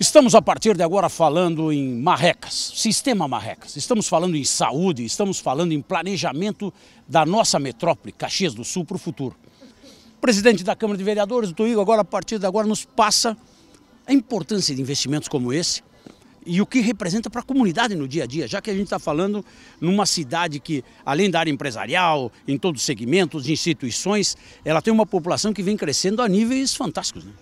Estamos a partir de agora falando em marrecas, sistema marrecas. Estamos falando em saúde, estamos falando em planejamento da nossa metrópole, Caxias do Sul, para o futuro. O presidente da Câmara de Vereadores, do Igor, agora a partir de agora nos passa a importância de investimentos como esse e o que representa para a comunidade no dia a dia, já que a gente está falando numa cidade que, além da área empresarial, em todos os segmentos, instituições, ela tem uma população que vem crescendo a níveis fantásticos. Né?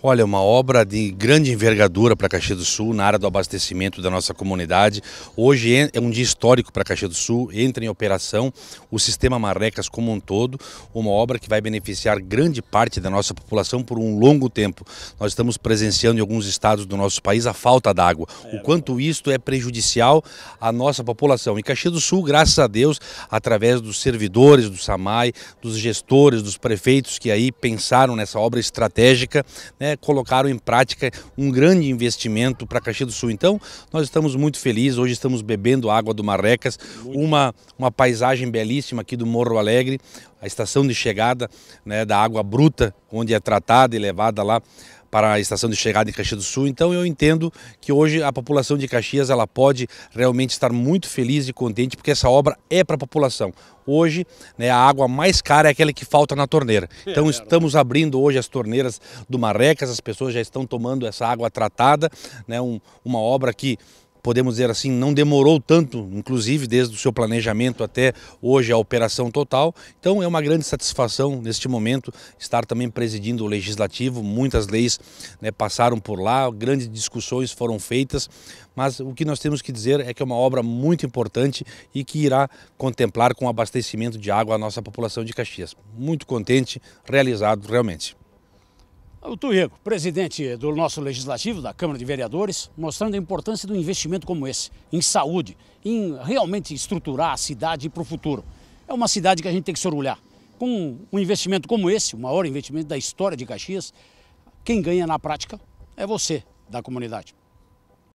Olha, uma obra de grande envergadura para Caxias do Sul, na área do abastecimento da nossa comunidade. Hoje é um dia histórico para Caxias do Sul, entra em operação o sistema Marrecas como um todo, uma obra que vai beneficiar grande parte da nossa população por um longo tempo. Nós estamos presenciando em alguns estados do nosso país a falta d'água, o é. quanto isto é prejudicial à nossa população. E Caxias do Sul, graças a Deus, através dos servidores do SAMAI, dos gestores, dos prefeitos que aí pensaram nessa obra estratégica, né, né, colocaram em prática um grande investimento para Caxias do Sul. Então, nós estamos muito felizes, hoje estamos bebendo água do Marrecas, uma, uma paisagem belíssima aqui do Morro Alegre, a estação de chegada né, da água bruta, onde é tratada e levada lá para a estação de chegada em Caxias do Sul. Então eu entendo que hoje a população de Caxias ela pode realmente estar muito feliz e contente porque essa obra é para a população. Hoje né, a água mais cara é aquela que falta na torneira. Então é. estamos abrindo hoje as torneiras do Marrecas, as pessoas já estão tomando essa água tratada, né, um, uma obra que podemos dizer assim, não demorou tanto, inclusive desde o seu planejamento até hoje a operação total. Então é uma grande satisfação neste momento estar também presidindo o legislativo. Muitas leis né, passaram por lá, grandes discussões foram feitas, mas o que nós temos que dizer é que é uma obra muito importante e que irá contemplar com abastecimento de água a nossa população de Caxias. Muito contente, realizado realmente. O Tuígo, presidente do nosso Legislativo, da Câmara de Vereadores, mostrando a importância do investimento como esse, em saúde, em realmente estruturar a cidade para o futuro. É uma cidade que a gente tem que se orgulhar. Com um investimento como esse, o maior investimento da história de Caxias, quem ganha na prática é você, da comunidade.